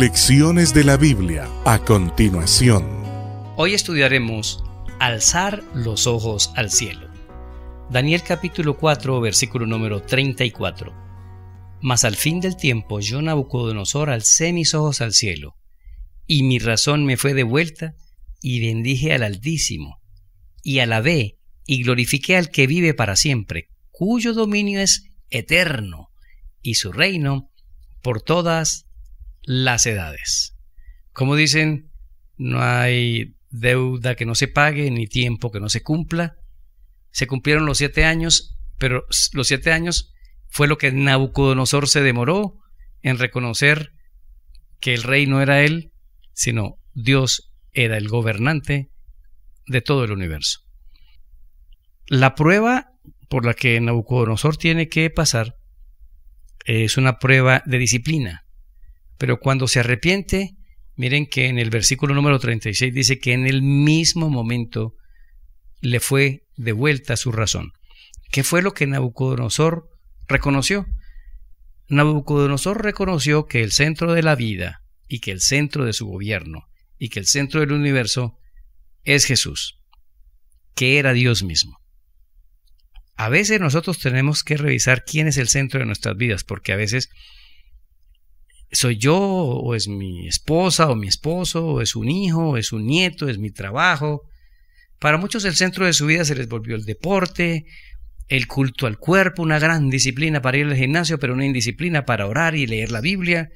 Lecciones de la Biblia a continuación. Hoy estudiaremos Alzar los ojos al cielo. Daniel capítulo 4, versículo número 34. Mas al fin del tiempo yo Nabucodonosor alcé mis ojos al cielo, y mi razón me fue devuelta, y bendije al Altísimo, y alabé y glorifiqué al que vive para siempre, cuyo dominio es eterno, y su reino por todas las edades. Como dicen, no hay deuda que no se pague ni tiempo que no se cumpla. Se cumplieron los siete años, pero los siete años fue lo que Nabucodonosor se demoró en reconocer que el rey no era él, sino Dios era el gobernante de todo el universo. La prueba por la que Nabucodonosor tiene que pasar es una prueba de disciplina. Pero cuando se arrepiente, miren que en el versículo número 36 dice que en el mismo momento le fue devuelta su razón. ¿Qué fue lo que Nabucodonosor reconoció? Nabucodonosor reconoció que el centro de la vida y que el centro de su gobierno y que el centro del universo es Jesús, que era Dios mismo. A veces nosotros tenemos que revisar quién es el centro de nuestras vidas, porque a veces soy yo, o es mi esposa, o mi esposo, o es un hijo, o es un nieto, es mi trabajo. Para muchos el centro de su vida se les volvió el deporte, el culto al cuerpo, una gran disciplina para ir al gimnasio, pero una indisciplina para orar y leer la Biblia.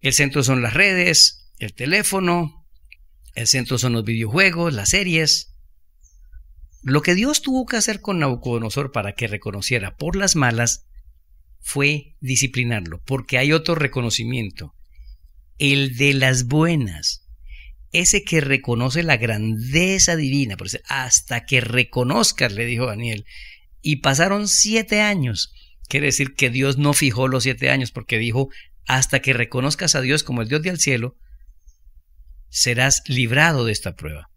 El centro son las redes, el teléfono, el centro son los videojuegos, las series. Lo que Dios tuvo que hacer con Nabucodonosor para que reconociera por las malas fue disciplinarlo, porque hay otro reconocimiento, el de las buenas, ese que reconoce la grandeza divina, por hasta que reconozcas, le dijo Daniel, y pasaron siete años, quiere decir que Dios no fijó los siete años, porque dijo, hasta que reconozcas a Dios como el Dios del cielo, serás librado de esta prueba.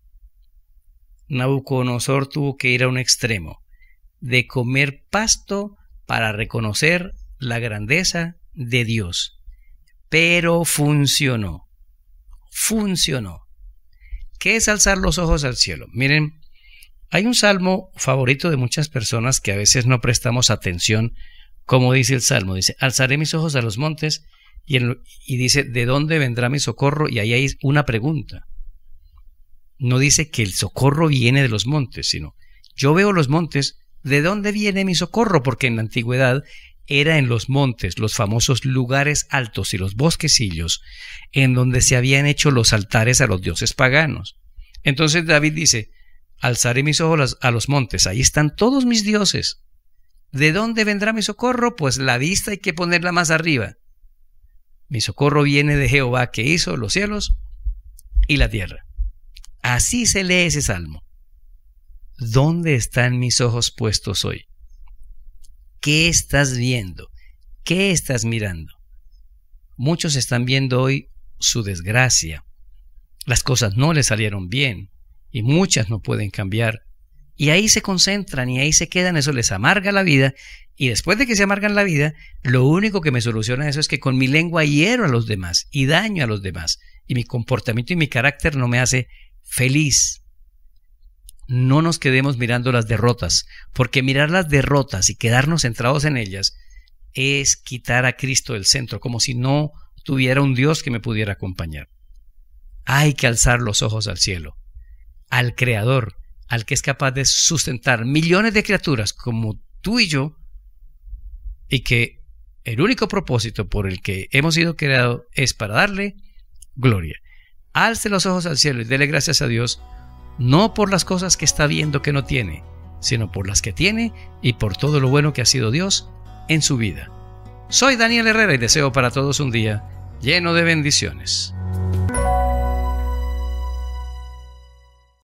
Nabucodonosor tuvo que ir a un extremo, de comer pasto para reconocer la grandeza de Dios. Pero funcionó. Funcionó. ¿Qué es alzar los ojos al cielo? Miren, hay un salmo favorito de muchas personas que a veces no prestamos atención, como dice el salmo, dice, alzaré mis ojos a los montes y, dice, ¿de dónde vendrá mi socorro? Y ahí hay una pregunta. No dice que el socorro viene de los montes, sino, yo veo los montes ¿de dónde viene mi socorro? Porque en la antigüedad era en los montes, los famosos lugares altos y los bosquecillos, en donde se habían hecho los altares a los dioses paganos. Entonces David dice, alzaré mis ojos a los montes, ahí están todos mis dioses. ¿De dónde vendrá mi socorro? Pues la vista hay que ponerla más arriba. Mi socorro viene de Jehová que hizo los cielos y la tierra. Así se lee ese salmo. ¿Dónde están mis ojos puestos hoy? ¿Qué estás viendo? ¿Qué estás mirando? Muchos están viendo hoy su desgracia. Las cosas no le salieron bien y muchas no pueden cambiar. Y ahí se concentran y ahí se quedan, eso les amarga la vida. Y después de que se amargan la vida, lo único que me soluciona eso es que con mi lengua hiero a los demás y daño a los demás. Y mi comportamiento y mi carácter no me hace feliz no nos quedemos mirando las derrotas, porque mirar las derrotas y quedarnos centrados en ellas es quitar a Cristo del centro, como si no tuviera un Dios que me pudiera acompañar. Hay que alzar los ojos al cielo, al Creador, al que es capaz de sustentar millones de criaturas como tú y yo, y que el único propósito por el que hemos sido creados es para darle gloria. Alce los ojos al cielo y dele gracias a Dios no por las cosas que está viendo que no tiene, sino por las que tiene y por todo lo bueno que ha sido Dios en su vida. Soy Daniel Herrera y deseo para todos un día lleno de bendiciones.